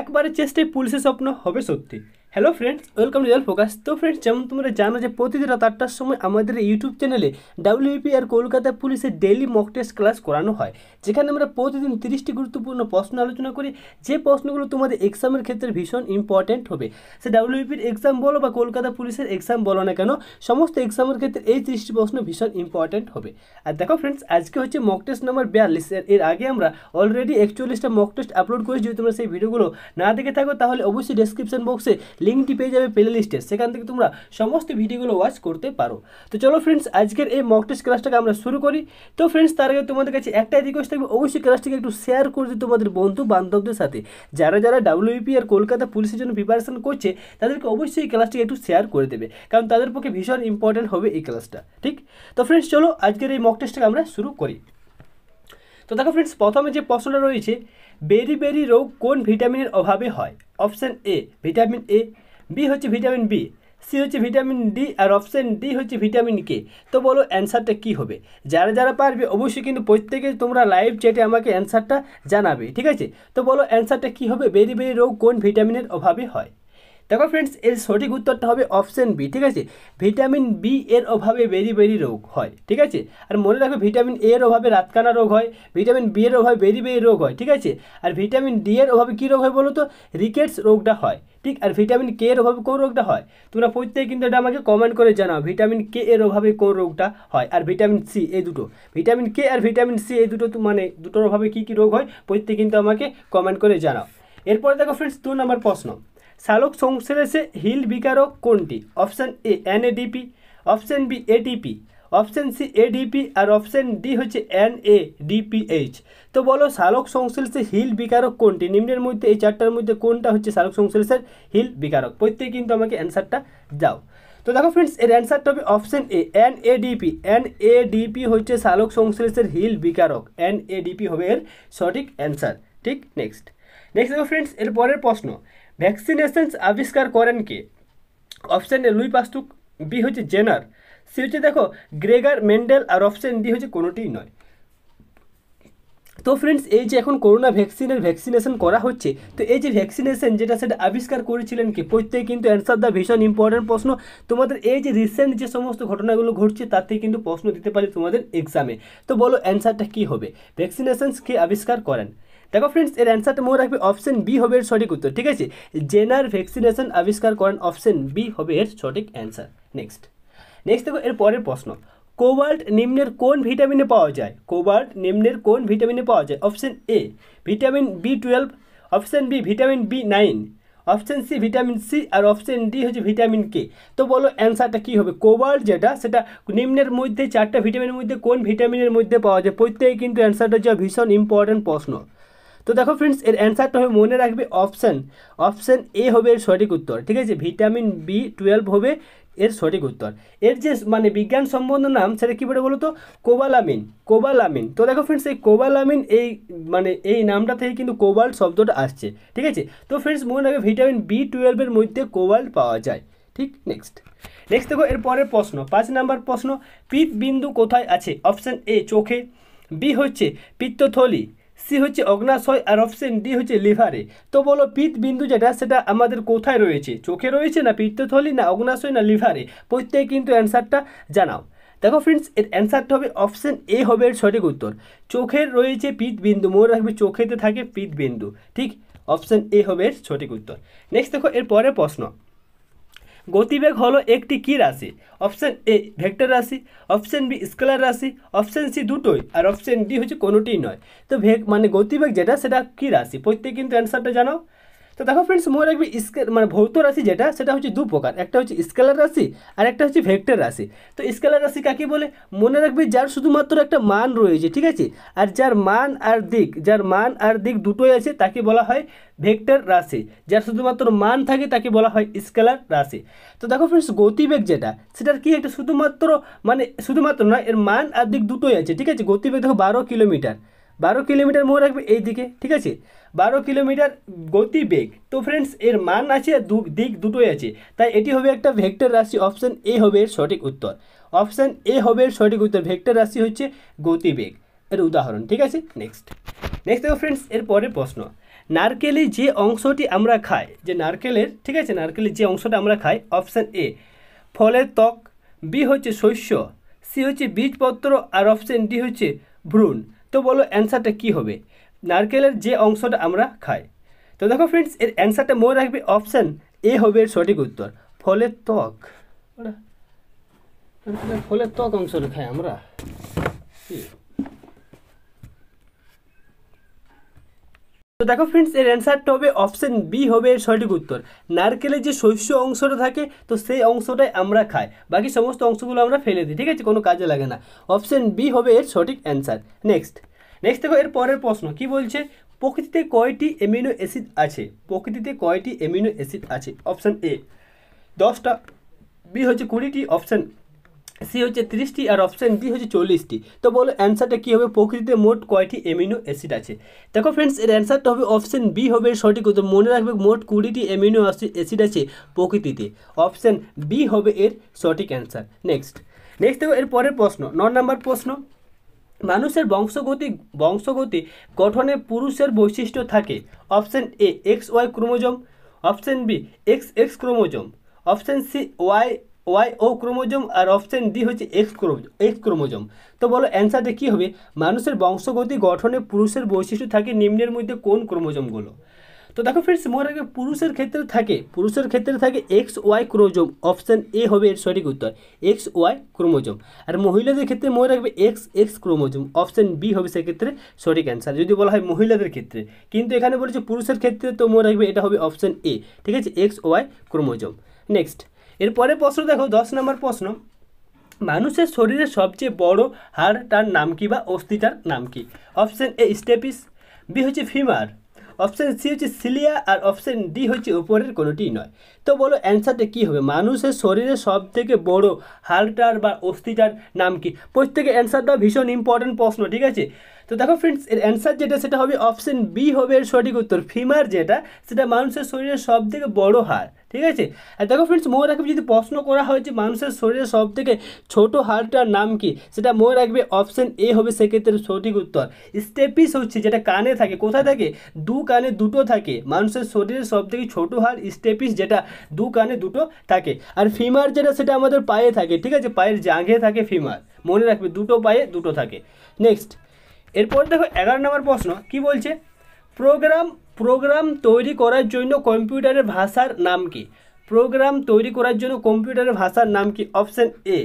একবারের চেষ্টায় পুলিশের স্বপ্ন হবে সত্যি hello friends welcome to focus তো ফ্রেন্ডস যেমন তোমরা জানো যে প্রতিদিন রাত আটটার সময় আমাদের ইউটিউব চ্যানেলে ডাব্লিউপি আর কলকাতা পুলিশের ডেইলি মক টেস্ট ক্লাস করানো হয় যেখানে আমরা প্রতিদিন তিরিশটি গুরুত্বপূর্ণ প্রশ্ন আলোচনা করি যে প্রশ্নগুলো তোমাদের এক্সামের ক্ষেত্রে ভীষণ ইম্পর্ট্যান্ট হবে সে ডাব্লিউপির এক্সাম বলো বা কলকাতা পুলিশের এক্সাম বলো না কেন সমস্ত এক্সামের ক্ষেত্রে এই তিরিশটি প্রশ্ন ভীষণ ইম্পর্ট্যান্ট হবে আর দেখো ফ্রেন্ডস আজকে হচ্ছে মক টেস্ট নাম্বার বিয়াল্লিশ এর আগে আমরা অলরেডি একচল্লিশটা মক টেস্ট আপলোড করেছি যদি তোমরা সেই ভিডিওগুলো না দেখে থাকো তাহলে অবশ্যই ডেসক্রিপশন বক্সে লিঙ্কটি পেয়ে যাবে প্লে লিস্টে সেখান থেকে তোমরা সমস্ত ভিডিওগুলো ওয়াচ করতে পারো তো চলো ফ্রেন্ডস আজকের এই মক টেস্ট ক্লাসটাকে আমরা শুরু করি তো ফ্রেন্ডস তার আগে তোমাদের কাছে একটাই রিকোয়েস্ট থাকবে অবশ্যই ক্লাসটিকে একটু শেয়ার করে দিই তোমাদের বন্ধু বান্ধবদের সাথে যারা যারা ডাব্লিউপি e আর কলকাতা পুলিশের জন্য প্রিপারেশন করছে তাদেরকে অবশ্যই এই ক্লাসটিকে একটু শেয়ার করে দেবে কারণ তাদের পক্ষে ভীষণ ইম্পর্টেন্ট হবে এই ক্লাসটা ঠিক তো ফ্রেন্ডস চলো আজকের এই মক টেস্টটাকে আমরা শুরু করি তো দেখো ফ্রেন্ডস প্রথমে যে প্রশ্নটা রয়েছে বেরি বেরি রোগ কোন ভিটামিনের অভাবে হয় option A vitamin A B হচ্ছে ভিটামিন বি সি হচ্ছে ভিটামিন ডি আর অপশান ডি হচ্ছে ভিটামিন কে তো বলো অ্যান্সারটা কি হবে যারা যারা পারবে অবশ্যই কিন্তু প্রত্যেকে তোমরা লাইভ চ্যাটে আমাকে অ্যান্সারটা জানাবে ঠিক আছে তো বলো অ্যান্সারটা কি হবে বেরি বেরি রোগ কোন ভিটামিনের অভাবে হয় দেখো ফ্রেন্ডস এর সঠিক উত্তরটা হবে অপশন বি ঠিক আছে ভিটামিন বি এর অভাবে বেরি বেরি রোগ হয় ঠিক আছে আর মনে রাখো ভিটামিন এর অভাবে রাতকানা রোগ হয় ভিটামিন বি এর অভাবে বেরি বেরি রোগ হয় ঠিক আছে আর ভিটামিন ডি এর অভাবে কী রোগ হয় বলো তো রিকেটস রোগটা হয় ঠিক আর ভিটামিন কে এর অভাবে কোন রোগটা হয় তোমরা প্রত্যেক কিন্তু এটা আমাকে কমেন্ট করে জানাও ভিটামিন কে এর অভাবে কোন রোগটা হয় আর ভিটামিন সি এই দুটো ভিটামিন কে আর ভিটামিন সি এই দুটো মানে দুটোর অভাবে কী কী রোগ হয় প্রত্যেক কিন্তু আমাকে কমেন্ট করে জানাও এরপরে দেখো ফ্রেন্ডস দু নম্বর প্রশ্ন সালোক সংশ্লেষে হিল বিকারক কোনটি option A NADP option B ATP option C ADP আর অপশান ডি হচ্ছে এন এ ডিপিএইচ তো বলো সালোক সংশ্লেষে হিল বিকারক কোনটি নিম্নের মধ্যে এই চারটার মধ্যে কোনটা হচ্ছে সালোক সংশ্লেষের হিল বিকারক প্রত্যেকে কিন্তু আমাকে অ্যান্সারটা দাও তো দেখো ফ্রেন্ডস এর অ্যান্সারটা হবে option A N A DP N A DP হচ্ছে সালোক সংশ্লেষের হিল বিকারক এন এ ডিপি হবে এর সঠিক অ্যান্সার ঠিক নেক্সট নেক্সট দেখো ফ্রেন্ডস এর পরের প্রশ্ন ভ্যাকসিনেশন আবিষ্কার করেন কে option A Louis Pasteur B হচ্ছে জেনার সে হচ্ছে দেখো গ্রেগার মেন্ডেল আর অপশান ডি হচ্ছে কোনোটিই নয় তো ফ্রেন্ডস এই যে এখন করোনা ভ্যাকসিনের ভ্যাকসিনেশন করা হচ্ছে তো এই যে ভ্যাকসিনেশন যেটা সেটা আবিষ্কার করেছিলেন কি প্রত্যেক কিন্তু অ্যান্সার দা ভীষণ ইম্পর্টেন্ট প্রশ্ন তোমাদের এই যে রিসেন্ট যে সমস্ত ঘটনাগুলো ঘটছে তাতে কিন্তু প্রশ্ন দিতে পারে তোমাদের এক্সামে তো বলো অ্যান্সারটা কী হবে ভ্যাকসিনেশনস কে আবিষ্কার করেন দেখো ফ্রেন্ডস এর অ্যান্সারটা মনে রাখবে অপশন বি হবে এর সঠিক উত্তর ঠিক আছে জেনার ভ্যাকসিনেশন আবিষ্কার করেন অপশন বি হবে এর সঠিক অ্যান্সার নেক্সট নেক্সট দেখো এর পরের প্রশ্ন কোবাল্ট নিম্নের কোন ভিটামিনে পাওয়া যায় কোবাল্ট নিম্নের কোন ভিটামিনে পাওয়া যায় option A vitamin B twelve option B vitamin B nine option C vitamin C আর অপশন ডি হচ্ছে ভিটামিন কে তো বলো অ্যান্সারটা কী হবে কোবাল্ট যেটা সেটা নিম্নের মধ্যে চারটা ভিটামিনের মধ্যে কোন ভিটামিনের মধ্যে পাওয়া যায় প্রত্যেকে কিন্তু অ্যান্সারটা যা ভীষণ ইম্পর্ট্যান্ট প্রশ্ন তো দেখো ফ্রেন্ডস এর অ্যান্সারটা হবে মনে রাখবে অপশান অপশান এ হবে এর সঠিক উত্তর ঠিক আছে ভিটামিন বি টুয়েলভ হবে এর সঠিক উত্তর এর যে মানে বিজ্ঞান সম্বন্ধ নাম সেটা কী বলে বলো তো কোবালামিন কোবালামিন তো দেখো ফ্রেন্ডস এই কোবালামিন এই মানে এই নামটা থেকে কিন্তু কোবাল্ট শব্দটা আসছে ঠিক আছে তো ফ্রেন্ডস মনে রাখবে ভিটামিন বি টুয়েলভের মধ্যে কোবাল্ট পাওয়া যায় ঠিক নেক্সট নেক্সট দেখো এর পরের প্রশ্ন পাঁচ নাম্বার প্রশ্ন পিত বিন্দু কোথায় আছে অপশান এ চোখে বি হচ্ছে পিত্তথলি সি হচ্ছে অগ্নাশয় আর অপশন ডি হচ্ছে লিভারে তো বলো বিন্দু যেটা সেটা আমাদের কোথায় রয়েছে চোখে রয়েছে না পিত্তথলি না অগ্নাশয় না লিভারে প্রত্যেকে কিন্তু অ্যান্সারটা জানাও দেখো ফ্রেন্ডস এর অ্যান্সারটা হবে অপশন এ হবে এর সঠিক উত্তর চোখের রয়েছে বিন্দু মনে রাখবে চোখেতে থাকে বিন্দু ঠিক অপশন এ হবে এর সঠিক উত্তর নেক্সট দেখো এর পরের প্রশ্ন গতিবেগ হল একটি কি রাশি অপশন এ ভেক্টর রাশি অপশন বি স্কেলার রাশি অপশন সি দুটোই আর অপশন ডি হচ্ছে কোনোটিই নয় তো বেগ মানে গতিবেগ যেটা সেটা কি রাশি প্রত্যেককে কিন্তু आंसरটা জানো তো দেখো ফ্রেন্ডস মনে রাখবে স্কেল মানে ভৌত রাশি যেটা সেটা হচ্ছে দু প্রকার একটা হচ্ছে স্কেলার রাশি আর একটা হচ্ছে ভেক্টর রাশি তো স্কেলার রাশি কাকে বলে মনে রাখবে যার শুধুমাত্র একটা মান রয়েছে ঠিক আছে আর যার মান আর দিক যার মান আর দিক দুটোই আছে তাকে বলা হয় ভেক্টর রাশি যার শুধুমাত্র মান থাকে তাকে বলা হয় স্কেলার রাশি তো দেখো ফ্রেন্ডস গতিবেগ যেটা সেটার কি একটা শুধুমাত্র মানে শুধুমাত্র না এর মান আর দিক দুটোই আছে ঠিক আছে গতিবেগ দেখো বারো কিলোমিটার বারো কিলোমিটার মনে রাখবে এই দিকে ঠিক আছে বারো কিলোমিটার গতিবেগ তো ফ্রেন্ডস এর মান আছে দু দিক দুটোই আছে তাই এটি হবে একটা ভেক্টর রাশি অপশান এ হবে এর সঠিক উত্তর অপশান এ হবে এর সঠিক উত্তর ভেক্টর রাশি হচ্ছে গতিবেগ এর উদাহরণ ঠিক আছে নেক্সট নেক্সট দেখো ফ্রেন্ডস এর পরের প্রশ্ন নারকেলে যে অংশটি আমরা খাই যে নারকেলের ঠিক আছে নারকেলের যে অংশটা আমরা খাই অপশান এ ফলের ত্বক বি হচ্ছে শস্য সি হচ্ছে বীজপত্র আর অপশান ডি হচ্ছে ভ্রূণ তো বলো অ্যান্সারটা কি হবে নারকেলের যে অংশটা আমরা খাই তো দেখো ফ্রেন্ডস এর অ্যান্সারটা মনে রাখবে অপশান এ হবে এর সঠিক উত্তর ফলের ত্বক ফলের ত্বক অংশটা খাই আমরা তো দেখো ফ্রেন্ডস এর অ্যান্সারটা হবে অপশান বি হবে এর সঠিক উত্তর নারকেলের যে শস্য অংশটা থাকে তো সেই অংশটাই আমরা খাই বাকি সমস্ত অংশগুলো আমরা ফেলে দিই ঠিক আছে কোনো কাজে লাগে না অপশান বি হবে এর সঠিক অ্যান্সার নেক্সট নেক্সট দেখো এর পরের প্রশ্ন কি বলছে প্রকৃতিতে কয়টি এমিনো অ্যাসিড আছে প্রকৃতিতে কয়টি এমিনো অ্যাসিড আছে অপশান এ দশটা বি হচ্ছে কুড়িটি অপশান সি হচ্ছে তিরিশটি আর অপশান ডি হচ্ছে চল্লিশটি তো বলো অ্যান্সারটা কী হবে প্রকৃতিতে মোট কয়টি এমিনো অ্যাসিড আছে দেখো ফ্রেন্ডস এর অ্যান্সারটা হবে অপশান বি হবে সঠিক তো মনে রাখবে মোট কুড়িটি এমিনো অ্যাসিড আছে প্রকৃতিতে অপশান বি হবে এর সঠিক অ্যান্সার নেক্সট নেক্সট দেখো এর পরের প্রশ্ন ন নম্বর প্রশ্ন মানুষের বংশগতি বংশগতি গঠনে পুরুষের বৈশিষ্ট্য থাকে option A X Y chromosome option B X X chromosome option C Y Y ও ক্রোমোজম আর অপশন ডি হচ্ছে এক্স ক্রোমোজম এক্স ক্রোমোজম তো বলো অ্যান্সারটা কী হবে মানুষের বংশগতি গঠনে পুরুষের বৈশিষ্ট্য থাকে নিম্নের মধ্যে কোন ক্রোমোজমগুলো তো দেখো ফ্রেন্ডস মনে রাখবে পুরুষের ক্ষেত্রে থাকে পুরুষের ক্ষেত্রে থাকে X Y chromosome option A হবে এর সঠিক উত্তর এক্স ওয়াই ক্রোমোজোম আর মহিলাদের ক্ষেত্রে মনে রাখবে X X chromosome option B হবে সেক্ষেত্রে সঠিক অ্যান্সার যদি বলা হয় মহিলাদের ক্ষেত্রে কিন্তু এখানে বলেছে পুরুষের ক্ষেত্রে তো মনে রাখবে এটা হবে অপশান এ ঠিক আছে এক্স ওয়াই ক্রোমোজোম নেক্সট এরপরে প্রশ্ন দেখো দশ নম্বর প্রশ্ন মানুষের শরীরের সবচেয়ে বড় হাড়টার নাম কি বা অস্থিটার নাম কি অপশান এ স্টেপিস বি হচ্ছে ফিমার অপশান সি হচ্ছে সিলিয়া আর অপশান ডি হচ্ছে উপরের কোনোটি নয় তো বলো অ্যান্সারটা কী হবে মানুষের শরীরে সব থেকে বড় হাড়টার বা অস্থিটার নাম কি প্রত্যেকে অ্যান্সারটা ভীষণ ইম্পর্টেন্ট প্রশ্ন ঠিক আছে তো দেখো ফ্রেন্ডস এর অ্যান্সার যেটা সেটা হবে অপশান বি হবে এর সঠিক উত্তর ফিমার যেটা সেটা মানুষের শরীরের সব থেকে বড় হার ঠিক আছে আর দেখো ফ্রেন্ডস মনে রাখবে যদি প্রশ্ন করা হয় যে মানুষের শরীরের সব থেকে ছোটো হাড়টার নাম কি সেটা মনে রাখবে অপশন এ হবে সেক্ষেত্রে সঠিক উত্তর স্টেপিস হচ্ছে যেটা কানে থাকে কোথায় থাকে দু কানে দুটো থাকে মানুষের শরীরের সব থেকে ছোটো হাড় স্টেপিস যেটা দু কানে দুটো থাকে আর ফিমার যেটা সেটা আমাদের পায়ে থাকে ঠিক আছে পায়ের জাগে থাকে ফিমার মনে রাখবে দুটো পায়ে দুটো থাকে নেক্সট এরপর দেখো এগারো নম্বর প্রশ্ন কি বলছে প্রোগ্রাম প্রোগ্রাম তৈরি করার জন্য কম্পিউটারের ভাষার নাম কি প্রোগ্রাম তৈরি করার জন্য কম্পিউটারের ভাষার নাম কি অপশান এ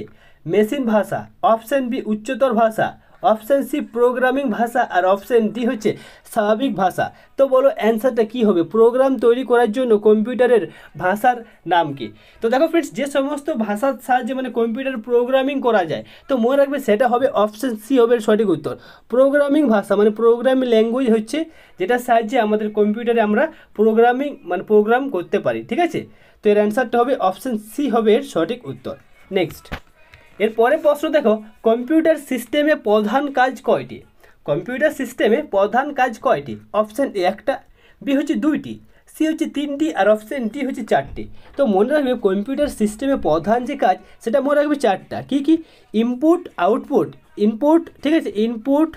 মেশিন ভাষা অপশান বি উচ্চতর ভাষা অপশান সি প্রোগ্রামিং ভাষা আর অপশান ডি হচ্ছে স্বাভাবিক ভাষা তো বলো অ্যান্সারটা কি হবে প্রোগ্রাম তৈরি করার জন্য কম্পিউটারের ভাষার নাম কি তো দেখো ফ্রেন্ডস যে সমস্ত ভাষার সাহায্যে মানে কম্পিউটার প্রোগ্রামিং করা যায় তো মনে রাখবে সেটা হবে অপশান সি হবে সঠিক উত্তর প্রোগ্রামিং ভাষা মানে প্রোগ্রামিং ল্যাঙ্গুয়েজ হচ্ছে যেটার সাহায্যে আমাদের কম্পিউটারে আমরা প্রোগ্রামিং মানে প্রোগ্রাম করতে পারি ঠিক আছে তো এর অ্যান্সারটা হবে অপশান সি হবে এর সঠিক উত্তর নেক্সট এরপরে প্রশ্ন দেখো কম্পিউটার সিস্টেমে প্রধান কাজ কয়টি কম্পিউটার সিস্টেমে প্রধান কাজ কয়টি অপশান এ একটা বি হচ্ছে দুইটি সি হচ্ছে তিনটি আর অপশান ডি হচ্ছে চারটি তো মনে রাখবে কম্পিউটার সিস্টেমে প্রধান যে কাজ সেটা মনে রাখবে চারটা কি কি ইনপুট আউটপুট ইনপুট ঠিক আছে ইনপুট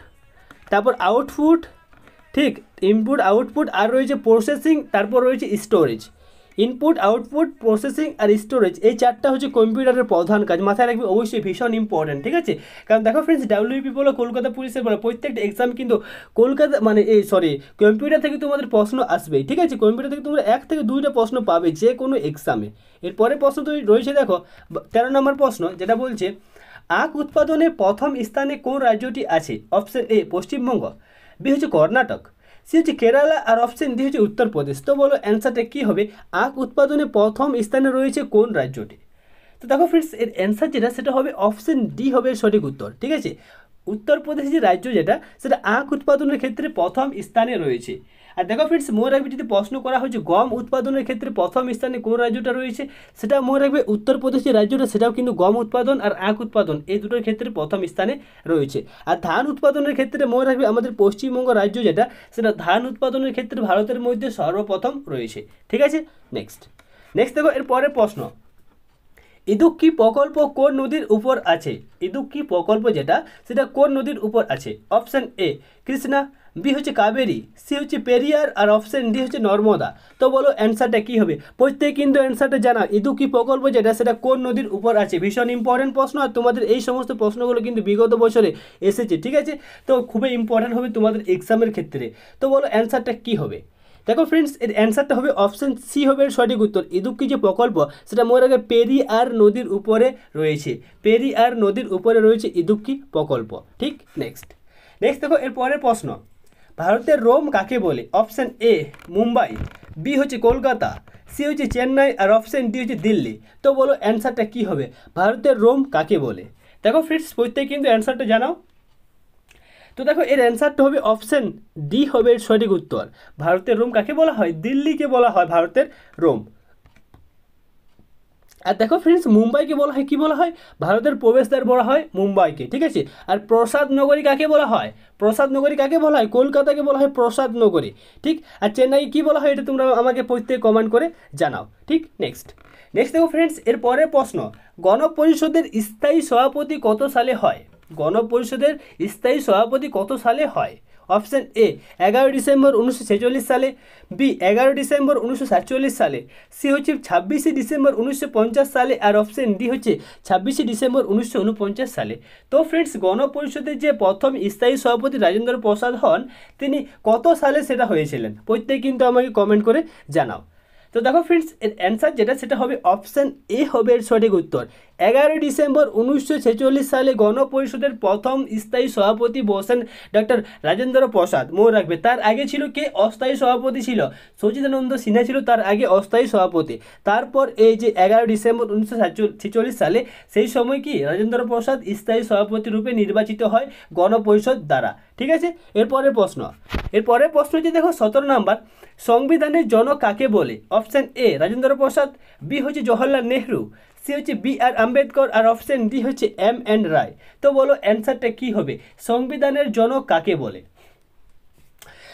তারপর আউটপুট ঠিক ইনপুট আউটপুট আর রয়েছে প্রসেসিং তারপর রয়েছে স্টোরেজ ইনপুট আউটপুট প্রসেসিং আর স্টোরেজ এই চারটা হচ্ছে কম্পিউটারের প্রধান কাজ মাথায় রাখবে অবশ্যই ভীষণ ইম্পর্ট্যান্ট ঠিক আছে কারণ দেখো ফ্রেন্ডস ডাব্লিউপি e বলো কলকাতা পুলিশের বলো প্রত্যেকটা এক্সাম কিন্তু কলকাতা মানে এই সরি কম্পিউটার থেকে তোমাদের প্রশ্ন আসবেই ঠিক আছে কম্পিউটার থেকে তোমরা এক থেকে দুইটা প্রশ্ন পাবে যে কোনো এক্সামে এরপরে প্রশ্ন তুমি রয়েছে দেখো তেরো নম্বর প্রশ্ন যেটা বলছে আখ উৎপাদনে প্রথম স্থানে কোন রাজ্যটি আছে অপশন এ পশ্চিমবঙ্গ বি হচ্ছে কর্ণাটক সে হচ্ছে কেরালা আর অপশন ডি হচ্ছে উত্তরপ্রদেশ তো বলো অ্যান্সারটা কী হবে আখ উৎপাদনে প্রথম স্থানে রয়েছে কোন রাজ্যটি তো দেখো ফ্রেন্ডস এর অ্যান্সার যেটা সেটা হবে অপশন ডি হবে সঠিক উত্তর ঠিক আছে উত্তরপ্রদেশ যে রাজ্য যেটা সেটা আখ উৎপাদনের ক্ষেত্রে প্রথম স্থানে রয়েছে আর দেখো ফ্রেন্ডস মনে রাখবে যদি প্রশ্ন করা হয়েছে গম উৎপাদনের ক্ষেত্রে প্রথম স্থানে কোন রাজ্যটা রয়েছে সেটা মনে রাখবে উত্তরপ্রদেশ যে রাজ্যটা সেটাও কিন্তু গম উৎপাদন আর আখ উৎপাদন এই দুটোর ক্ষেত্রে প্রথম স্থানে রয়েছে আর ধান উৎপাদনের ক্ষেত্রে মনে রাখবে আমাদের পশ্চিমবঙ্গ রাজ্য যেটা সেটা ধান উৎপাদনের ক্ষেত্রে ভারতের মধ্যে সর্বপ্রথম রয়েছে ঠিক আছে নেক্সট নেক্সট দেখো এর পরের প্রশ্ন ইদুক্কি প্রকল্প কোন নদীর উপর আছে ইদুক্কি প্রকল্প যেটা সেটা কোন নদীর উপর আছে অপশান এ কৃষ্ণা বি হচ্ছে কাবেরি সি হচ্ছে পেরিয়ার আর অপশান ডি হচ্ছে নর্মদা তো বলো অ্যান্সারটা কী হবে প্রত্যেক কিন্তু অ্যান্সারটা জানা ইদুকি প্রকল্প যেটা সেটা কোন নদীর উপর আছে ভীষণ ইম্পর্টেন্ট প্রশ্ন আর তোমাদের এই সমস্ত প্রশ্নগুলো কিন্তু বিগত বছরে এসেছে ঠিক আছে তো খুবই ইম্পর্টেন্ট হবে তোমাদের এক্সামের ক্ষেত্রে তো বলো অ্যান্সারটা কী হবে দেখো ফ্রেন্ডস এর অ্যান্সারটা হবে অপশান সি হবে সঠিক উত্তর ইদুক্কি যে প্রকল্প সেটা মনে রাখে পেরি আর নদীর উপরে রয়েছে পেরি আর নদীর উপরে রয়েছে ইদুক্কি প্রকল্প ঠিক নেক্সট নেক্সট দেখো এর পরের প্রশ্ন ভারতের রোম কাকে বলে অপশান এ মুম্বাই বি হচ্ছে কলকাতা সি হচ্ছে চেন্নাই আর অপশান ডি হচ্ছে দিল্লি তো বলো অ্যান্সারটা কি হবে ভারতের রোম কাকে বলে দেখো ফ্রেন্ডস প্রত্যেক কিন্তু অ্যান্সারটা জানাও তো দেখো এর অ্যান্সারটা হবে অপশান ডি হবে এর সঠিক উত্তর ভারতের রোম কাকে বলা হয় দিল্লিকে বলা হয় ভারতের রোম আর দেখো ফ্রেন্ডস মুম্বাইকে বলা হয় কি বলা হয় ভারতের প্রবেশদ্বার বলা হয় মুম্বাইকে ঠিক আছে আর প্রসাদ নগরী কাকে বলা হয় প্রসাদ নগরী কাকে বলা হয় কলকাতাকে বলা হয় প্রসাদ নগরী ঠিক আর চেন্নাই কি বলা হয় এটা তোমরা আমাকে প্রত্যেক কমেন্ট করে জানাও ঠিক নেক্সট নেক্সট দেখো ফ্রেন্ডস এর পরের প্রশ্ন গণপরিষদের স্থায়ী সভাপতি কত সালে হয় গণপরিষদের স্থায়ী সভাপতি কত সালে হয় অপশান এ এগারো ডিসেম্বর উনিশশো সালে বি এগারো ডিসেম্বর উনিশশো সালে সি হচ্ছে ছাব্বিশে ডিসেম্বর উনিশশো সালে আর অপশান ডি হচ্ছে ছাব্বিশে ডিসেম্বর উনিশশো সালে তো ফ্রেন্ডস গণপরিষদের যে প্রথম স্থায়ী সভাপতি রাজেন্দ্র প্রসাদ হন তিনি কত সালে সেটা হয়েছিলেন প্রত্যেক কিন্তু আমাকে কমেন্ট করে জানাও তো দেখো ফ্রেন্ডস এর অ্যান্সার যেটা সেটা হবে অপশান এ হবে এর সঠিক উত্তর এগারোই ডিসেম্বর উনিশশো সালে গণপরিষদের প্রথম স্থায়ী সভাপতি বসেন ডক্টর রাজেন্দ্র প্রসাদ মনে রাখবে তার আগে ছিল কে অস্থায়ী সভাপতি ছিল সচিদানন্দ সিনহা ছিল তার আগে অস্থায়ী সভাপতি তারপর এই যে এগারো ডিসেম্বর উনিশশো সালে সেই সময় কি রাজেন্দ্র প্রসাদ স্থায়ী সভাপতি রূপে নির্বাচিত হয় গণপরিষদ দ্বারা ঠিক আছে এরপরের প্রশ্ন এরপরের প্রশ্ন হচ্ছে দেখো সতেরো নাম্বার সংবিধানের জনক কাকে বলে option A Rajendra Prasad B হচ্ছে জওহরলাল নেহরু সি হচ্ছে বি আর আম্বেদকর আর অপশন ডি হচ্ছে এম এন রায় তো বলো অ্যান্সারটা কি হবে সংবিধানের জনক কাকে বলে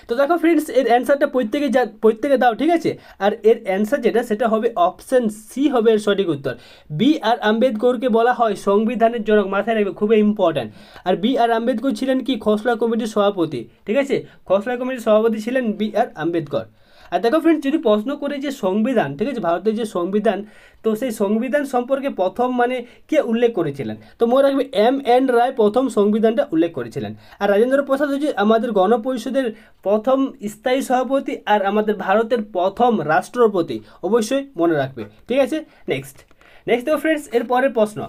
তো দেখো ফ্রেন্ডস এর অ্যান্সারটা প্রত্যেকে যা প্রত্যেকে দাও ঠিক আছে আর এর অ্যান্সার যেটা সেটা হবে অপশান সি হবে এর সঠিক উত্তর বি আর আম্বেদকরকে বলা হয় সংবিধানের জনক মাথায় রাখবে খুবই ইম্পর্ট্যান্ট আর বি আর আম্বেদকর ছিলেন কি খসড়া কমিটির সভাপতি ঠিক আছে খসড়া কমিটির সভাপতি ছিলেন বি আর আম্বেদকর আর দেখো ফ্রেন্ড যদি প্রশ্ন করে যে সংবিধান ঠিক আছে ভারতের যে সংবিধান তো সেই সংবিধান সম্পর্কে প্রথম মানে কে উল্লেখ করেছিলেন তো মনে রাখবে এম এন রায় প্রথম সংবিধানটা উল্লেখ করেছিলেন আর রাজেন্দ্র প্রসাদ হচ্ছে আমাদের গণপরিষদের প্রথম স্থায়ী সভাপতি আর আমাদের ভারতের প্রথম রাষ্ট্রপতি অবশ্যই মনে রাখবে ঠিক আছে নেক্সট নেক্সট দেখো ফ্রেন্ডস এরপরের প্রশ্ন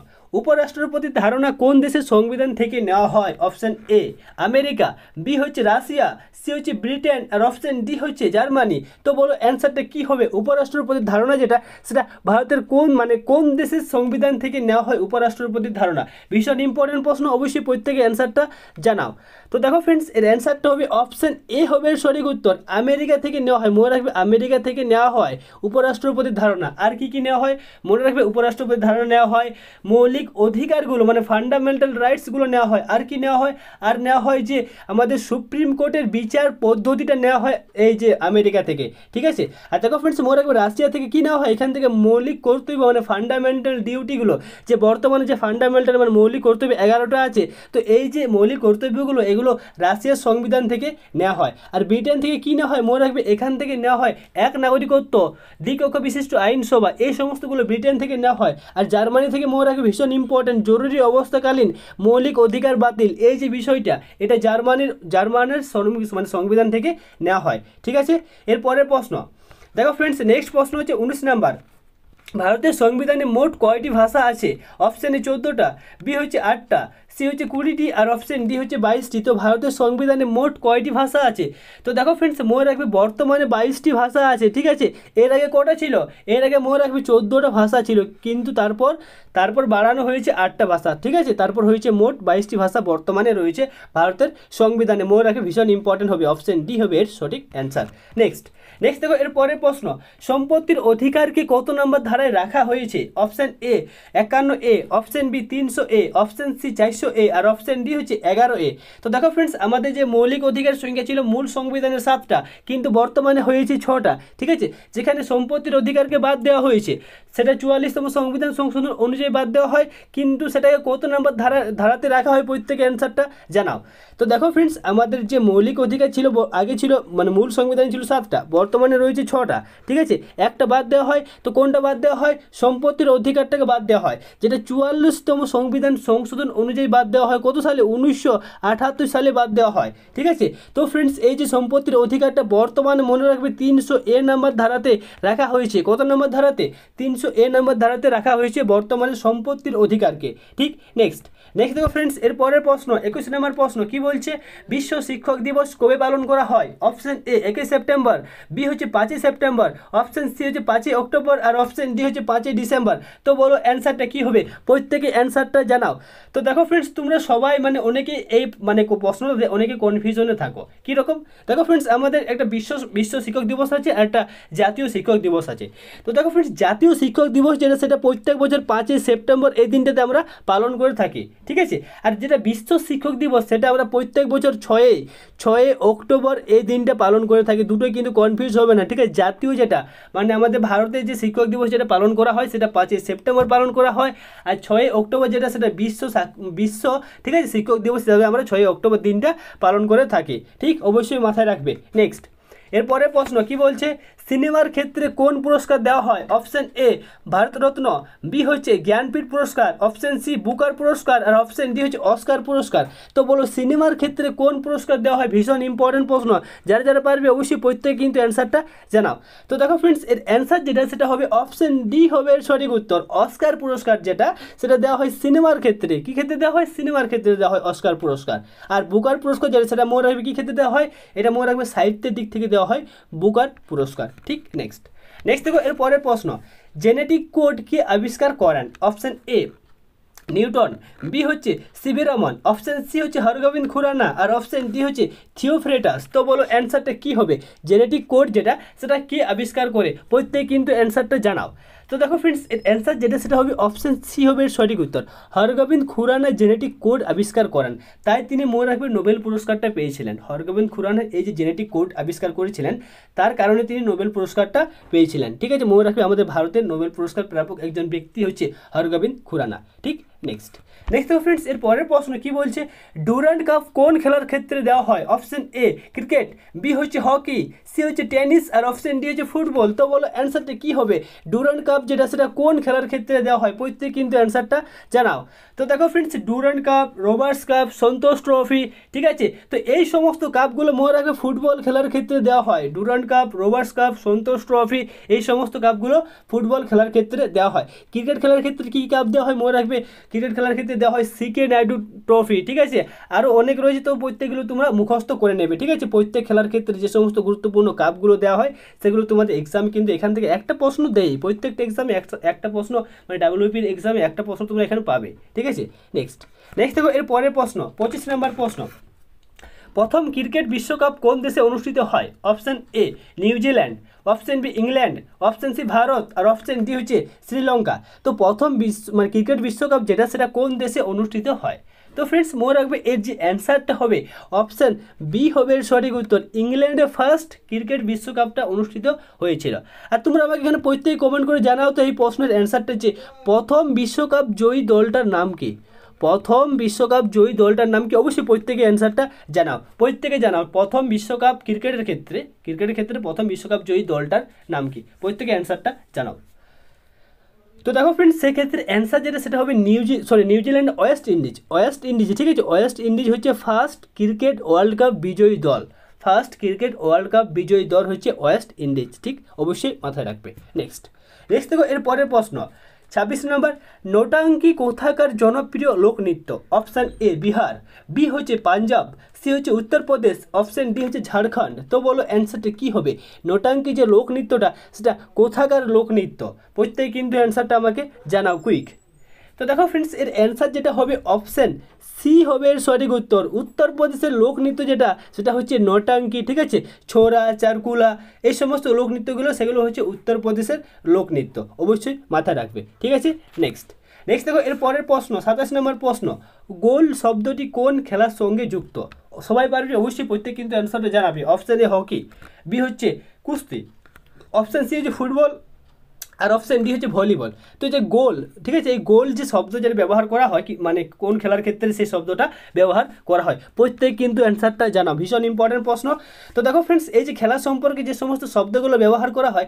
উপরাষ্ট্রপতি ধারণা কোন দেশের সংবিধান থেকে নেওয়া হয় অপশান এ আমেরিকা বি হচ্ছে রাশিয়া সি হচ্ছে ব্রিটেন আর অপশন ডি হচ্ছে জার্মানি তো বলো অ্যান্সারটা কি হবে উপরাষ্ট্রপতির ধারণা যেটা সেটা ভারতের কোন মানে কোন দেশের সংবিধান থেকে নেওয়া হয় উপরাষ্ট্রপতির ধারণা ভীষণ ইম্পর্টেন্ট প্রশ্ন অবশ্যই প্রত্যেকে অ্যান্সারটা জানাও তো দেখো ফ্রেন্ডস এর অ্যান্সারটা হবে অপশান এ হবে সঠিক উত্তর আমেরিকা থেকে নেওয়া হয় মনে রাখবে আমেরিকা থেকে নেওয়া হয় উপরাষ্ট্রপতির ধারণা আর কি কি নেওয়া হয় মনে রাখবে উপরাষ্ট্রপতির ধারণা নেওয়া হয় মৌলিক মৌলিক অধিকারগুলো মানে ফান্ডামেন্টাল রাইটসগুলো নেওয়া হয় আর কি নেওয়া হয় আর নেওয়া হয় যে আমাদের সুপ্রিম কোর্টের বিচার পদ্ধতিটা নেওয়া হয় এই যে আমেরিকা থেকে ঠিক আছে আর দেখো ফ্রেন্ডস মনে রাখবো রাশিয়া থেকে কী নেওয়া হয় এখান থেকে মৌলিক কর্তব্য মানে ফান্ডামেন্টাল ডিউটিগুলো যে বর্তমানে যে ফান্ডামেন্টাল মানে মৌলিক কর্তব্য এগারোটা আছে তো এই যে মৌলিক কর্তব্যগুলো এগুলো রাশিয়ার সংবিধান থেকে নেওয়া হয় আর ব্রিটেন থেকে কী নেওয়া হয় মনে রাখবে এখান থেকে নেওয়া হয় এক নাগরিকত্ব দ্বিকক্ষ বিশিষ্ট আইনসভা এই সমস্তগুলো ব্রিটেন থেকে নেওয়া হয় আর জার্মানি থেকে মনে রাখবে ভীষণ ইম্পর্টেন্ট জরুরি অবস্থাকালীন মৌলিক অধিকার বাতিল এই যে বিষয়টা এটা জার্মানির জার্মানের মানে সংবিধান থেকে নেওয়া হয় ঠিক আছে এর পরের প্রশ্ন দেখো ফ্রেন্ডস নেক্সট প্রশ্ন হচ্ছে উনিশ নাম্বার ভারতের সংবিধানে মোট কয়টি ভাষা আছে অপশানে চোদ্দোটা বি হচ্ছে আটটা সি হচ্ছে কুড়িটি আর অপশন ডি হচ্ছে বাইশটি তো ভারতের সংবিধানে মোট কয়টি ভাষা আছে তো দেখো ফ্রেন্ডস মনে রাখবে বর্তমানে বাইশটি ভাষা আছে ঠিক আছে এর আগে কটা ছিল এর আগে মনে রাখবে চোদ্দোটা ভাষা ছিল কিন্তু তারপর তারপর বাড়ানো হয়েছে আটটা ভাষা ঠিক আছে তারপর হয়েছে মোট বাইশটি ভাষা বর্তমানে রয়েছে ভারতের সংবিধানে মনে রাখবে ভীষণ ইম্পর্টেন্ট হবে অপশন ডি হবে এর সঠিক অ্যান্সার নেক্সট নেক্সট দেখো এর পরের প্রশ্ন সম্পত্তির অধিকারকে কত নম্বর ধারায় রাখা হয়েছে অপশান এ একান্ন এ অপশান বি তিনশো এ অপশান সি চারশো এ আর অপশান ডি হচ্ছে এগারো এ তো দেখো ফ্রেন্ডস আমাদের যে মৌলিক অধিকার সংখ্যা ছিল মূল সংবিধানের সাতটা কিন্তু বর্তমানে হয়েছে ছটা ঠিক আছে যেখানে সম্পত্তির অধিকারকে বাদ দেওয়া হয়েছে সেটা চুয়াল্লিশতম সংবিধান সংশোধন অনুযায়ী বাদ দেওয়া হয় কিন্তু সেটাকে কত নম্বর ধারা ধারাতে রাখা হয় প্রত্যেক অ্যান্সারটা জানাও তো দেখো ফ্রেন্ডস আমাদের যে মৌলিক অধিকার ছিল আগে ছিল মানে মূল সংবিধান ছিল সাতটা বর্তমানে বর্তমানে রয়েছে ছটা ঠিক আছে একটা বাদ দেওয়া হয় তো কোনটা বাদ দেওয়া হয় সম্পত্তির অধিকারটাকে বাদ দেওয়া হয় যেটা চুয়াল্লিশতম সংবিধান সংশোধন অনুযায়ী বাদ দেওয়া হয় কত সালে উনিশশো সালে বাদ দেওয়া হয় ঠিক আছে তো ফ্রেন্ডস এই যে সম্পত্তির অধিকারটা বর্তমানে মনে রাখবে তিনশো এ নাম্বার ধারাতে রাখা হয়েছে কত নাম্বার ধারাতে তিনশো এ নাম্বার ধারাতে রাখা হয়েছে বর্তমানে সম্পত্তির অধিকারকে ঠিক নেক্সট নেক্সট দেখো ফ্রেন্ডস এর পরের প্রশ্ন একুশ নম্বর প্রশ্ন কি বলছে বিশ্ব শিক্ষক দিবস কবে পালন করা হয় অপশন এ একুশ সেপ্টেম্বর বি হচ্ছে পাঁচই সেপ্টেম্বর অপশন সি হচ্ছে পাঁচই অক্টোবর আর অপশন ডি হচ্ছে পাঁচই ডিসেম্বর তো বলো অ্যান্সারটা কি হবে প্রত্যেকে অ্যান্সারটা জানাও তো দেখো ফ্রেন্ডস তোমরা সবাই মানে অনেকে এই মানে প্রশ্ন অনেকে কনফিউশনে থাকো কীরকম দেখো ফ্রেন্ডস আমাদের একটা বিশ্ব বিশ্ব শিক্ষক দিবস আছে আর একটা জাতীয় শিক্ষক দিবস আছে তো দেখো ফ্রেন্ডস জাতীয় শিক্ষক দিবস যেটা সেটা প্রত্যেক বছর পাঁচই সেপ্টেম্বর এই দিনটাতে আমরা পালন করে থাকি ঠিক আছে আর যেটা বিশ্ব শিক্ষক দিবস সেটা আমরা প্রত্যেক বছর ছয়ে ছয়ে অক্টোবর এই দিনটা পালন করে থাকি দুটোই কিন্তু কনফিউজ হবে না ঠিক আছে জাতীয় যেটা মানে আমাদের ভারতের যে শিক্ষক দিবস যেটা পালন করা হয় সেটা পাঁচই সেপ্টেম্বর পালন করা হয় আর ছয়ে অক্টোবর যেটা সেটা বিশ্ব বিশ্ব ঠিক আছে শিক্ষক দিবস হিসাবে আমরা ছয়ে অক্টোবর দিনটা পালন করে থাকি ঠিক অবশ্যই মাথায় রাখবে নেক্সট এরপরে প্রশ্ন কি বলছে সিনেমার ক্ষেত্রে কোন পুরস্কার দেওয়া হয় অপশন এ ভারতরত্ন বি হচ্ছে জ্ঞানপীঠ পুরস্কার অপশন সি বুকার পুরস্কার আর অপশন ডি হচ্ছে অস্কার পুরস্কার তো বলো সিনেমার ক্ষেত্রে কোন পুরস্কার দেওয়া হয় ভীষণ ইম্পর্টেন্ট প্রশ্ন যারা যারা পারবে অবশ্যই প্রত্যেকে কিন্তু অ্যান্সারটা জানাও তো দেখো ফ্রেন্ডস এর অ্যান্সার যেটা সেটা হবে অপশান ডি হবে সঠিক উত্তর অস্কার পুরস্কার যেটা সেটা দেওয়া হয় সিনেমার ক্ষেত্রে কী ক্ষেত্রে দেওয়া হয় সিনেমার ক্ষেত্রে দেওয়া হয় অস্কার পুরস্কার আর বুকার পুরস্কার যেটা সেটা মনে রাখবে কী ক্ষেত্রে দেওয়া হয় এটা মনে রাখবে সাহিত্যের দিক থেকে দেওয়া হয় বুকার পুরস্কার ঠিক নেক্সট নেক্সট দেখো এর পরের প্রশ্ন জেনেটিক কোড কে আবিষ্কার করেন অপশান এ নিউটন বি হচ্ছে সিভিরমন অপশন সি হচ্ছে হরগোবিন্দ খুরানা আর অপশন ডি হচ্ছে থিওফ্রেটাস তো বলো অ্যান্সারটা কি হবে জেনেটিক কোড যেটা সেটা কে আবিষ্কার করে প্রত্যেক কিন্তু অ্যান্সারটা জানাও তো দেখো ফ্রেন্ডস এর অ্যান্সার যেটা সেটা হবে অপশান সি হবে এর সঠিক উত্তর হরগোবিন্দ খুরানা জেনেটিক কোড আবিষ্কার করেন তাই তিনি মনে রাখবেন নোবেল পুরস্কারটা পেয়েছিলেন হরগোবিন্দ খুরানা এই যে জেনেটিক কোড আবিষ্কার করেছিলেন তার কারণে তিনি নোবেল পুরস্কারটা পেয়েছিলেন ঠিক আছে মনে রাখবে আমাদের ভারতের নোবেল পুরস্কার প্রাপক একজন ব্যক্তি হচ্ছে হরগোবিন্দ খুরানা ঠিক নেক্সট নেক্সট দেখো ফ্রেন্ডস এর পরের প্রশ্ন কি বলছে ডুরান্ড কাপ কোন খেলার ক্ষেত্রে দেওয়া হয় অপশন এ ক্রিকেট বি হচ্ছে হকি সি হচ্ছে টেনিস আর অপশন ডি হচ্ছে ফুটবল তো বলো অ্যান্সারটা কি হবে ডুরান্ড কাপ যেটা সেটা কোন খেলার ক্ষেত্রে দেওয়া হয় প্রত্যেক কিন্তু অ্যান্সারটা জানাও তো দেখো friends Durand Cup Rovers Cup Santosh trophy ঠিক আছে তো এই সমস্ত কাপগুলো মনে রাখবে ফুটবল খেলার ক্ষেত্রে দেওয়া হয় Durand Cup Rovers Cup Santosh trophy এই সমস্ত কাপগুলো ফুটবল খেলার ক্ষেত্রে দেওয়া হয় ক্রিকেট খেলার ক্ষেত্রে কী কাপ দেওয়া হয় মনে রাখবে ক্রিকেট খেলার ক্ষেত্রে দেওয়া হয় সিকে নাইডু ট্রফি ঠিক আছে আরও অনেক রয়েছে তো প্রত্যেকগুলো তোমরা মুখস্থ করে নেবে ঠিক আছে প্রত্যেক খেলার ক্ষেত্রে যে সমস্ত গুরুত্বপূর্ণ কাপগুলো দেওয়া হয় সেগুলো তোমাদের এক্সাম কিন্তু এখান থেকে একটা প্রশ্ন দেয় প্রত্যেকটা এক্সামে একটা প্রশ্ন মানে ডাব্লিউপির এক্সামে একটা প্রশ্ন তোমরা এখানে পাবে ঠিক আছে নেক্সট নেক্সট দেখো এর পরের প্রশ্ন পঁচিশ নম্বর প্রশ্ন প্রথম ক্রিকেট বিশ্বকাপ কোন দেশে অনুষ্ঠিত হয় অপশান এ New Zealand option B England option C Bharat আর অপশন ডি হচ্ছে শ্রীলঙ্কা তো প্রথম বিশ্ব মানে ক্রিকেট বিশ্বকাপ যেটা সেটা কোন দেশে অনুষ্ঠিত হয় তো ফ্রেন্ডস মনে রাখবে এর যে অ্যান্সারটা হবে অপশান বি হবে সঠিক উত্তর ইংল্যান্ডে ফার্স্ট ক্রিকেট বিশ্বকাপটা অনুষ্ঠিত হয়েছিল আর তোমরা আমাকে এখানে প্রত্যেকে কমেন্ট করে জানাও তো এই প্রশ্নের অ্যান্সারটা হচ্ছে প্রথম বিশ্বকাপ জয়ী দলটার নাম কি প্রথম বিশ্বকাপ জয়ী দলটার নাম কি অবশ্যই প্রত্যেকে অ্যান্সারটা জানাও প্রত্যেকে জানাও প্রথম বিশ্বকাপ ক্রিকেটের ক্ষেত্রে ক্রিকেটের ক্ষেত্রে প্রথম বিশ্বকাপ জয়ী দলটার নাম কি প্রত্যেকে অ্যান্সারটা জানাও তো দেখো ফ্রেন্ড সেক্ষেত্রে অ্যান্সার যেটা সেটা হবে নিউজি sorry New Zealand West Indies West Indies ঠিক আছে ওয়েস্ট ইন্ডিজ হচ্ছে ফার্স্ট ক্রিকেট ওয়ার্ল্ড কাপ বিজয়ী দল ফার্স্ট ক্রিকেট ওয়ার্ল্ড কাপ বিজয়ী দল হচ্ছে ওয়েস্ট ইন্ডিজ ঠিক অবশ্যই মাথায় রাখবে নেক্সট নেক্সট দেখো এর পরের প্রশ্ন ছাব্বিশ নম্বর নোটাঙ্কি কোথাকার জনপ্রিয় লোকনৃত্য অপশান এ বিহার বি হচ্ছে পাঞ্জাব সি হচ্ছে উত্তরপ্রদেশ অপশান ডি হচ্ছে ঝাড়খণ্ড তো বলো অ্যান্সারটা কী হবে নোটাঙ্কি যে লোকনৃত্যটা সেটা কোথাকার লোকনৃত্য প্রত্যেকে কিন্তু অ্যান্সারটা আমাকে জানাও কুইক তো দেখো ফ্রেন্ডস এর অ্যান্সার যেটা হবে অপশান সি হবে এর সঠিক উত্তর উত্তরপ্রদেশের লোকনৃত্য যেটা সেটা হচ্ছে নটাঙ্কি ঠিক আছে ছোরা চারকুলা এই সমস্ত লোকনৃত্যগুলো সেগুলো হচ্ছে উত্তরপ্রদেশের লোকনৃত্য অবশ্যই মাথা রাখবে ঠিক আছে নেক্সট নেক্সট দেখো এর পরের প্রশ্ন সাতাশ নম্বর প্রশ্ন গোল শব্দটি কোন খেলার সঙ্গে যুক্ত সবাই পারবে অবশ্যই প্রত্যেক কিন্তু অ্যান্সারটা জানাবে অপশান এ হকি বি হচ্ছে কুস্তি অপশান সি হচ্ছে ফুটবল আর অপশন ডি হচ্ছে ভলিবল তো যে গোল ঠিক আছে এই গোল যে শব্দ যেটা ব্যবহার করা হয় কি মানে কোন খেলার ক্ষেত্রে সেই শব্দটা ব্যবহার করা হয় প্রত্যেক কিন্তু অ্যান্সারটা জানা ভীষণ ইম্পর্টেন্ট প্রশ্ন তো দেখো ফ্রেন্ডস এই যে খেলা সম্পর্কে যে সমস্ত শব্দগুলো ব্যবহার করা হয়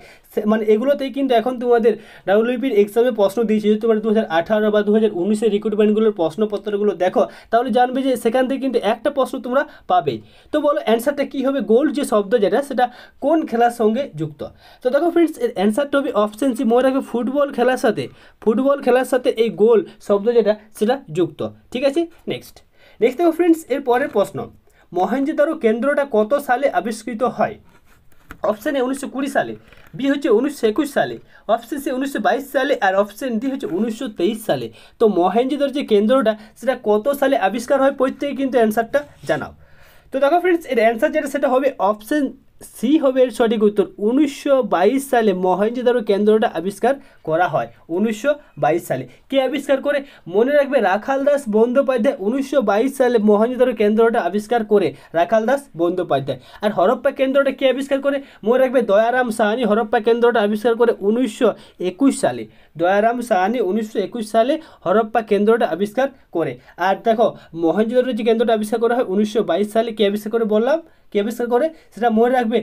মানে এগুলোতেই কিন্তু এখন তোমাদের ডাব্লিউপির এক্সামে প্রশ্ন দিয়েছে যদি তোমার দু হাজার আঠারো বা দু হাজার উনিশের রিক্রুটমেন্টগুলোর প্রশ্নপত্রগুলো দেখো তাহলে জানবে যে সেখান থেকে কিন্তু একটা প্রশ্ন তোমরা পাবেই তো বলো অ্যান্সারটা কী হবে গোল্ড যে শব্দ যেটা সেটা কোন খেলার সঙ্গে যুক্ত তো দেখো ফ্রেন্ডস এর অ্যান্সারটা হবে অপশন সি মোরাকে ফুটবল খেলার সাথে ফুটবল খেলার সাথে এই গোল শব্দ যেটা সেটা যুক্ত ঠিক আছে নেক্সট নেক্সট দেখো फ्रेंड्स এর পরের প্রশ্ন মহেঞ্জোদারো কেন্দ্রটা কত সালে আবিষ্কৃত হয় অপশন এ 1920 সালে বি হচ্ছে 1921 সালে অপশন সি 1922 সালে আর অপশন ডি হচ্ছে 1923 সালে তো মহেঞ্জোদারো যে কেন্দ্রটা সেটা কত সালে আবিষ্কার হয় প্রত্যেককে কিন্তু आंसरটা জানাও তো দেখো फ्रेंड्स এর आंसर যেটা সেটা হবে অপশন সি হবে এর সঠিক উত্তর উনিশশো সালে মহেঞ্জোদারো কেন্দ্রটা আবিষ্কার করা হয় উনিশশো সালে কে আবিষ্কার করে মনে রাখবে রাখাল দাস বন্দ্যোপাধ্যায় উনিশশো সালে মহেঞ্জোদারো কেন্দ্রটা আবিষ্কার করে রাখাল দাস বন্দ্যোপাধ্যায় আর হরপ্পা কেন্দ্রটা কে আবিষ্কার করে মনে রাখবে দয়ারাম সাহানি হরপ্পা কেন্দ্রটা আবিষ্কার করে উনিশশো সালে দয়ারাম সাহানি উনিশশো সালে হরপ্পা কেন্দ্রটা আবিষ্কার করে আর দেখো মহেঞ্জোদারো যে কেন্দ্রটা আবিষ্কার করা হয় উনিশশো সালে কে আবিষ্কার করে বললাম কী আবিষ্কার করে সেটা মনে রাখবে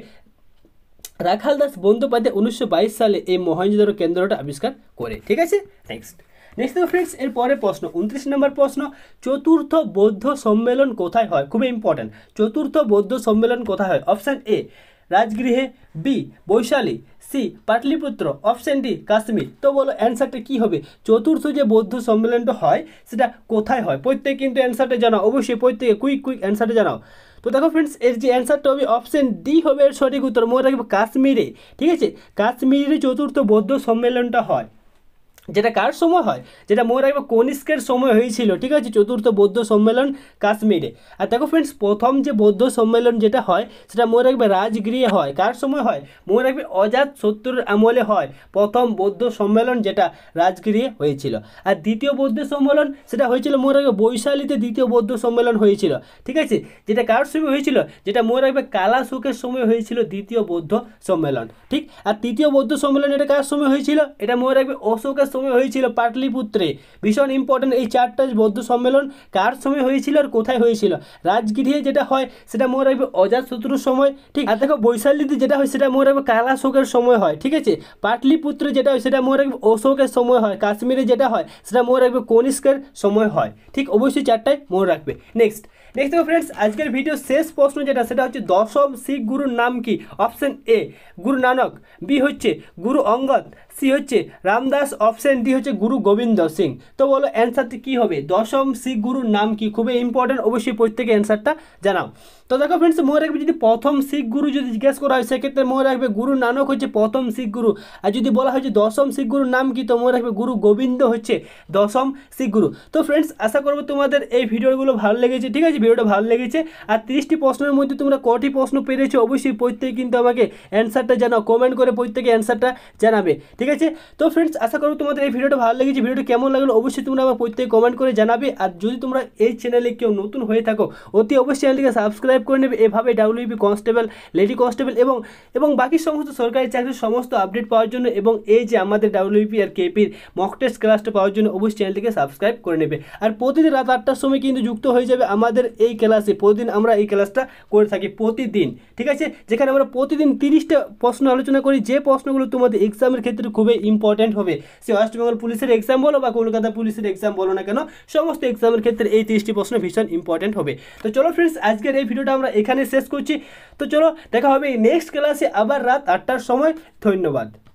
রাখাল দাস বন্দ্যোপাধ্যায় উনিশশো সালে এই মহেঞ্জোদারো কেন্দ্রটা আবিষ্কার করে ঠিক আছে নেক্সট নেক্সট দেখো ফ্রেন্ডস এর পরের প্রশ্ন উনত্রিশ নম্বর প্রশ্ন চতুর্থ বৌদ্ধ সম্মেলন কোথায় হয় খুবই ইম্পর্ট্যান্ট চতুর্থ বৌদ্ধ সম্মেলন কোথায় হয় অপশান এ রাজগৃহে B Vaishali C Pataliputra option D Kashmir তো বলো অ্যান্সারটা কি হবে চতুর্থ যে বৌদ্ধ সম্মেলনটা হয় সেটা কোথায় হয় প্রত্যেকে কিন্তু অ্যান্সারটা জানাও অবশ্যই প্রত্যেকে কুইক কুইক অ্যান্সারটা জানাও তো দেখো ফ্রেন্ডস এর যে অ্যান্সারটা হবে অপশন ডি হবে সঠিক উত্তর মনে রাখবো কাশ্মীরে ঠিক আছে কাশ্মীরে চতুর্থ বৌদ্ধ সম্মেলনটা হয় যেটা কার সময় হয় যেটা মনে রাখবো কনিষ্কের সময় হয়েছিল ঠিক আছে চতুর্থ বৌদ্ধ সম্মেলন কাশ্মীরে আর দেখো ফ্রেন্ডস প্রথম যে বৌদ্ধ সম্মেলন যেটা হয় সেটা মনে রাখবে রাজগৃহে হয় কার সময় হয় মনে রাখবে অজাত শত্রুর আমলে হয় প্রথম বৌদ্ধ সম্মেলন যেটা রাজগৃহে হয়েছিল আর দ্বিতীয় বৌদ্ধ সম্মেলন সেটা হয়েছিল মনে রাখবে বৈশালীতে দ্বিতীয় বৌদ্ধ সম্মেলন হয়েছিল ঠিক আছে যেটা কার সময় হয়েছিল যেটা মনে রাখবে কালাসুকের সময় হয়েছিল দ্বিতীয় বৌদ্ধ সম্মেলন ঠিক আর তৃতীয় বৌদ্ধ সম্মেলন এটা কার সময় হয়েছিল এটা মনে রাখবে অশোকের সময় হয়েছিল পাটলিপুত্রে ভীষণ ইম্পর্টেন্ট এই চারটা বৌদ্ধ সম্মেলন কার সময় হয়েছিল আর কোথায় হয়েছিল রাজগিরিয়ে যেটা হয় সেটা মনে রাখবে অজাতশত্রুর সময় ঠিক আর দেখো বৈশালীতে যেটা হয় সেটা মনে রাখবে কালাশোকের সময় হয় ঠিক আছে পাটলিপুত্রে যেটা হয় সেটা মনে রাখবে অশোকের সময় হয় কাশ্মীরে যেটা হয় সেটা মনে রাখবে কনিষ্কের সময় হয় ঠিক অবশ্যই চারটায় মনে রাখবে নেক্সট নেক্সট দেখো ফ্রেন্ডস আজকের ভিডিও শেষ প্রশ্ন যেটা সেটা হচ্ছে দশম শিখ গুরুর নাম কি অপশন এ গুরু নানক বি হচ্ছে গুরু অঙ্গদ সি হচ্ছে রামদাস অপশন ডি হচ্ছে গুরু গোবিন্দ সিং তো বলো অ্যান্সারটি কী হবে দশম শিখ গুরুর নাম কি খুবই ইম্পর্ট্যান্ট অবশ্যই প্রত্যেকে অ্যান্সারটা জানাও তো দেখো ফ্রেন্ডস মনে রাখবে যদি প্রথম শিখ গুরু যদি জিজ্ঞেস করা হয় সেক্ষেত্রে মনে রাখবে গুরু নানক হচ্ছে প্রথম শিখ গুরু আর যদি বলা হয় যে দশম শিখ গুরুর নাম কি তো মনে রাখবে গুরু গোবিন্দ হচ্ছে দশম শিখ গুরু তো ফ্রেন্ডস আশা করবো তোমাদের এই ভিডিওগুলো ভালো লেগেছে ঠিক আছে ভিডিওটা ভালো লেগেছে আর তিরিশটি প্রশ্নের মধ্যে তোমরা কটি প্রশ্ন পেরেছো অবশ্যই প্রত্যেকে কিন্তু আমাকে অ্যান্সারটা জানাও কমেন্ট করে প্রত্যেকে অ্যান্সারটা জানাবে ঠিক আছে তো ফ্রেন্ডস আশা করবো তোমাদের এই ভিডিওটা ভালো লেগেছে ভিডিওটা কেমন লাগলো অবশ্যই তোমরা আমার প্রত্যেকে কমেন্ট করে জানাবে আর যদি তোমরা এই চ্যানেলে কেউ নতুন হয়ে থাকো অতি অবশ্যই চ্যানেলটিকে সাবস্ক্রাইব করে নেবে এভাবে ডাব্লিউপি কনস্টেবল লেডি কনস্টেবল এবং এবং বাকি সমস্ত সরকারি চাকরির সমস্ত আপডেট পাওয়ার জন্য এবং এই যে আমাদের ডাব্লিউপি আর কেপির মক টেস্ট ক্লাসটা পাওয়ার জন্য অবশ্যই চ্যানেলটিকে সাবস্ক্রাইব করে নেবে আর প্রতিদিন রাত আটটার সময় কিন্তু যুক্ত হয়ে যাবে আমাদের এই ক্লাসে প্রতিদিন আমরা এই ক্লাসটা করে থাকি প্রতিদিন ঠিক আছে যেখানে আমরা প্রতিদিন তিরিশটা প্রশ্ন আলোচনা করি যে প্রশ্নগুলো তোমাদের এক্সামের ক্ষেত্রে খুবই ইম্পর্ট্যান্ট হবে সে ওয়েস্ট বেঙ্গল পুলিশের এক্সাম বলো বা কলকাতা পুলিশের এক্সাম বলো না কেন সমস্ত এক্সামের ক্ষেত্রে এই তিরিশটি প্রশ্ন ভীষণ ইম্পর্ট্যান্ট হবে তো চলো ফ্রেন্ডস আজকের এই ভিডিওটা আমরা এখানে শেষ করছি তো চলো দেখা হবে নেক্সট ক্লাসে আবার রাত আটটার সময় ধন্যবাদ